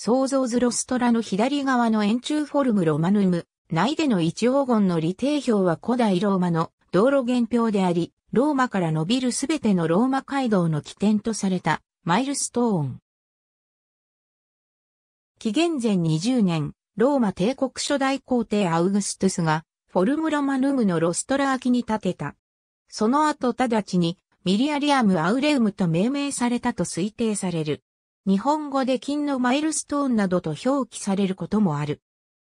創造図ロストラの左側の円柱フォルムロマヌム、内での一黄金の理定表は古代ローマの道路原表であり、ローマから伸びるすべてのローマ街道の起点とされたマイルストーン。紀元前20年、ローマ帝国初代皇帝アウグストゥスが、フォルムロマヌムのロストラーきに建てた。その後直ちに、ミリアリアム・アウレウムと命名されたと推定される。日本語で金のマイルストーンなどと表記されることもある。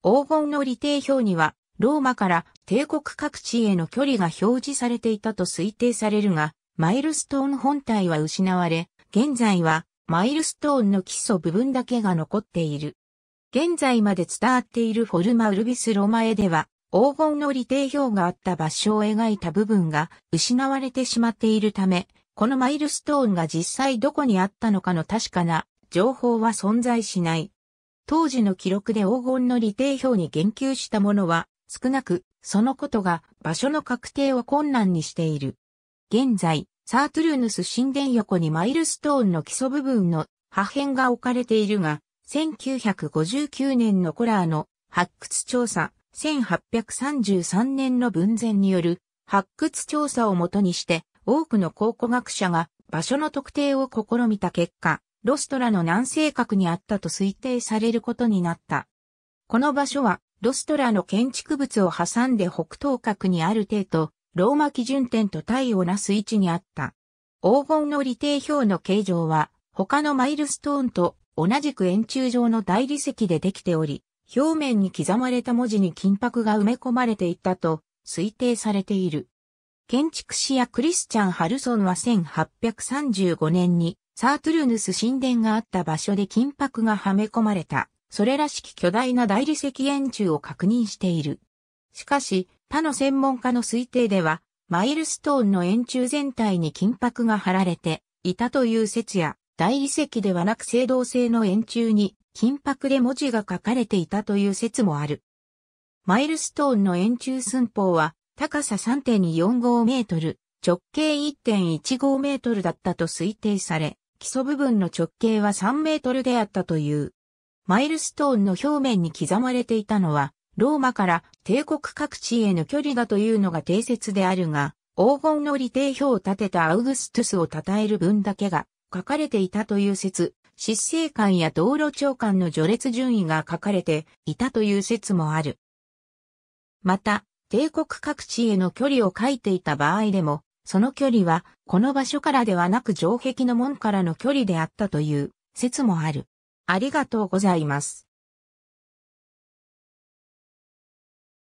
黄金の利定表には、ローマから帝国各地への距離が表示されていたと推定されるが、マイルストーン本体は失われ、現在はマイルストーンの基礎部分だけが残っている。現在まで伝わっているフォルマウルビスロマエでは、黄金の利定表があった場所を描いた部分が失われてしまっているため、このマイルストーンが実際どこにあったのかの確かな情報は存在しない。当時の記録で黄金の利定表に言及したものは少なく、そのことが場所の確定を困難にしている。現在、サートゥルーヌス神殿横にマイルストーンの基礎部分の破片が置かれているが、1959年のコラーの発掘調査、1833年の文前による発掘調査をもとにして多くの考古学者が場所の特定を試みた結果、ロストラの南西角にあったと推定されることになった。この場所は、ロストラの建築物を挟んで北東角にある程度、ローマ基準点と対応なす位置にあった。黄金の理定表の形状は、他のマイルストーンと同じく円柱状の大理石でできており、表面に刻まれた文字に金箔が埋め込まれていたと推定されている。建築士やクリスチャン・ハルソンは1835年にサートゥルヌス神殿があった場所で金箔がはめ込まれた、それらしき巨大な大理石円柱を確認している。しかし、他の専門家の推定では、マイルストーンの円柱全体に金箔が貼られていたという説や、大理石ではなく青銅製の円柱に金箔で文字が書かれていたという説もある。マイルストーンの円柱寸法は高さ3.45メートル、直径1.15メートルだったと推定され、基礎部分の直径は3メートルであったという。マイルストーンの表面に刻まれていたのは、ローマから帝国各地への距離だというのが定説であるが、黄金の理定表を立てたアウグストゥスを称える文だけが書かれていたという説、執政官や道路長官の序列順位が書かれていたという説もある。また、帝国各地への距離を書いていた場合でも、その距離は、この場所からではなく城壁の門からの距離であったという説もある。ありがとうございます。